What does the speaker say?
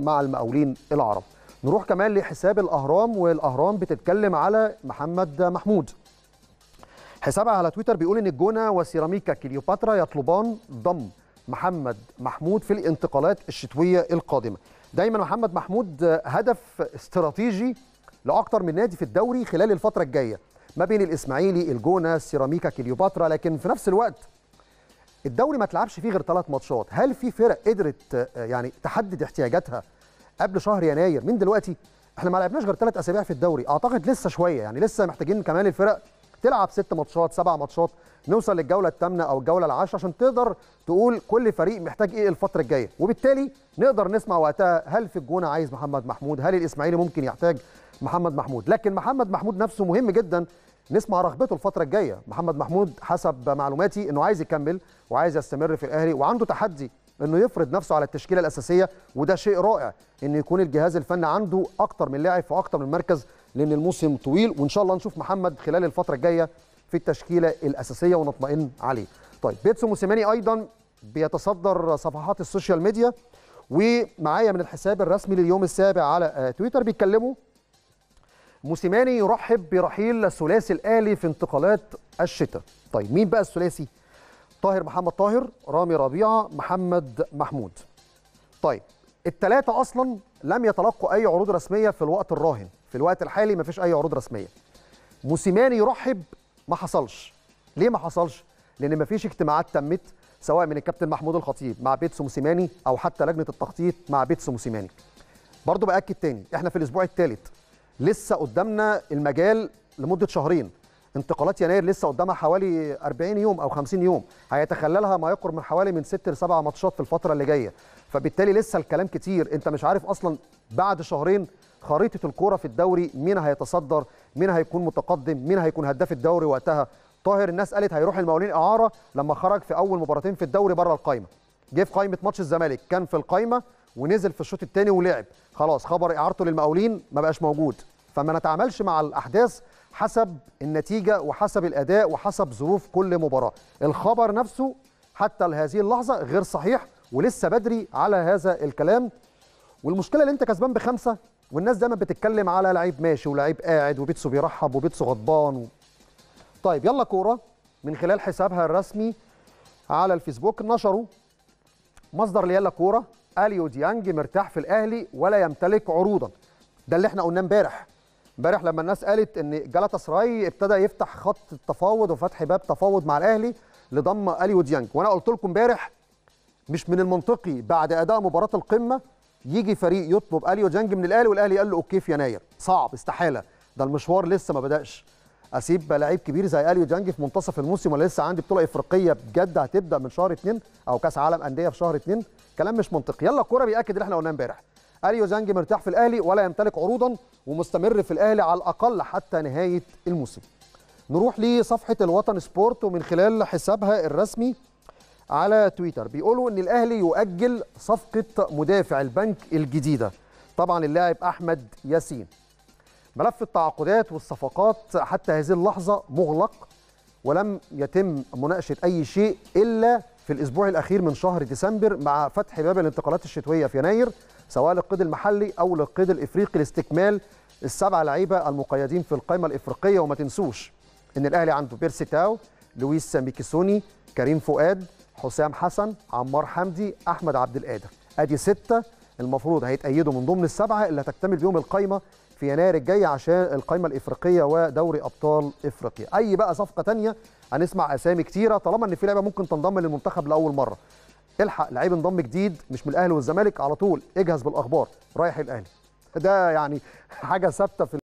مع المقاولين العرب نروح كمان لحساب الاهرام والاهرام بتتكلم على محمد محمود حسابها على تويتر بيقول ان الجونه وسيراميكا كليوباترا يطلبان ضم محمد محمود في الانتقالات الشتويه القادمه دايما محمد محمود هدف استراتيجي لاكثر من نادي في الدوري خلال الفتره الجايه ما بين الاسماعيلي الجونه سيراميكا كليوباترا لكن في نفس الوقت الدوري ما تلعبش فيه غير ثلاث ماتشات هل في فرق قدرت آه، يعني تحدد احتياجاتها قبل شهر يناير من دلوقتي احنا ما لعبناش غير ثلاث اسابيع في الدوري اعتقد لسه شويه يعني لسه محتاجين كمان الفرق تلعب ست ماتشات سبع ماتشات نوصل للجوله الثامنه او الجوله العاشره عشان تقدر تقول كل فريق محتاج ايه الفتره الجايه وبالتالي نقدر نسمع وقتها هل في الجونه عايز محمد محمود هل الاسماعيلي ممكن يحتاج محمد محمود لكن محمد محمود نفسه مهم جدا نسمع رغبته الفتره الجايه محمد محمود حسب معلوماتي انه عايز يكمل وعايز يستمر في الاهلي وعنده تحدي انه يفرض نفسه على التشكيله الاساسيه وده شيء رائع ان يكون الجهاز الفني عنده اكتر من لاعب في اكتر من مركز لان الموسم طويل وان شاء الله نشوف محمد خلال الفتره الجايه في التشكيله الاساسيه ونطمئن عليه طيب بيتسو موسيماني ايضا بيتصدر صفحات السوشيال ميديا ومعايا من الحساب الرسمي لليوم السابع على آه، تويتر بيتكلموا موسيماني يرحب برحيل الثلاثي الآلي في انتقالات الشتاء طيب مين بقى الثلاثي؟ طاهر محمد طاهر رامي ربيعة محمد محمود طيب الثلاثة أصلا لم يتلقوا أي عروض رسمية في الوقت الراهن في الوقت الحالي ما فيش أي عروض رسمية موسيماني يرحب ما حصلش ليه ما حصلش؟ لأن ما فيش اجتماعات تمت سواء من الكابتن محمود الخطيب مع بيتسو موسيماني أو حتى لجنة التخطيط مع بيتسو موسيماني برضه بأكد تاني احنا في الأسبوع الثالث لسه قدامنا المجال لمده شهرين انتقالات يناير لسه قدامها حوالي 40 يوم او 50 يوم هيتخللها ما يقرب من حوالي من 6 ل 7 ماتشات في الفتره اللي جايه فبالتالي لسه الكلام كتير انت مش عارف اصلا بعد شهرين خريطه الكوره في الدوري مين هيتصدر مين هيكون متقدم مين هيكون هداف الدوري وقتها طاهر الناس قالت هيروح المقاولين اعاره لما خرج في اول مباراتين في الدوري بره القايمه جه في قايمه ماتش الزمالك كان في القايمه ونزل في الشوط الثاني ولعب خلاص خبر اعارته للمقاولين ما بقاش موجود فما نتعاملش مع الأحداث حسب النتيجة وحسب الأداء وحسب ظروف كل مباراة الخبر نفسه حتى لهذه اللحظة غير صحيح ولسه بدري على هذا الكلام والمشكلة اللي انت كسبان بخمسة والناس دايما بتتكلم على لعيب ماشي ولعيب قاعد وبيتسو بيرحب وبيتسو غضبان و... طيب يلا كورة من خلال حسابها الرسمي على الفيسبوك نشروا مصدر ليلا كورة اليو ديانج مرتاح في الاهلي ولا يمتلك عروضا ده اللي احنا قلناه امبارح امبارح لما الناس قالت ان جالاتا سراي ابتدى يفتح خط التفاوض وفتح باب تفاوض مع الاهلي لضم اليو ديانج وانا قلت لكم امبارح مش من المنطقي بعد اداء مباراه القمه يجي فريق يطلب اليو ديانج من الاهلي والاهلي قال له اوكي في يناير صعب استحاله ده المشوار لسه ما بداش اسيب لعيب كبير زي اليو ديانج في منتصف الموسم ولا لسه عندي بطوله افريقيه بجد هتبدا من شهر اثنين او كاس عالم انديه في شهر اثنين كلام مش منطقي يلا الكوره بياكد اللي احنا قلناه امبارح اريو زانج مرتاح في الاهلي ولا يمتلك عروضا ومستمر في الاهلي على الاقل حتى نهايه الموسم نروح لصفحه الوطن سبورت ومن خلال حسابها الرسمي على تويتر بيقولوا ان الاهلي يؤجل صفقه مدافع البنك الجديده طبعا اللاعب احمد ياسين ملف التعاقدات والصفقات حتى هذه اللحظه مغلق ولم يتم مناقشه اي شيء الا في الاسبوع الاخير من شهر ديسمبر مع فتح باب الانتقالات الشتويه في يناير سواء للقيد المحلي او للقيد الافريقي لاستكمال السبع لعيبه المقيدين في القائمه الافريقيه وما تنسوش ان الاهلي عنده بيرسي تاو لويس ميكيسوني كريم فؤاد حسام حسن عمار حمدي احمد عبد القادر ادي سته المفروض هيتأيدوا من ضمن السبعه اللي هتكتمل بيهم القايمه في يناير الجاي عشان القايمه الافريقيه ودوري ابطال افريقيا اي بقى صفقه تانية هنسمع اسامي كتيره طالما ان في لعبه ممكن تنضم للمنتخب لاول مره الحق لعيب انضم جديد مش من الاهلي والزمالك على طول اجهز بالاخبار رايح الاهلي ده يعني حاجه ثابته في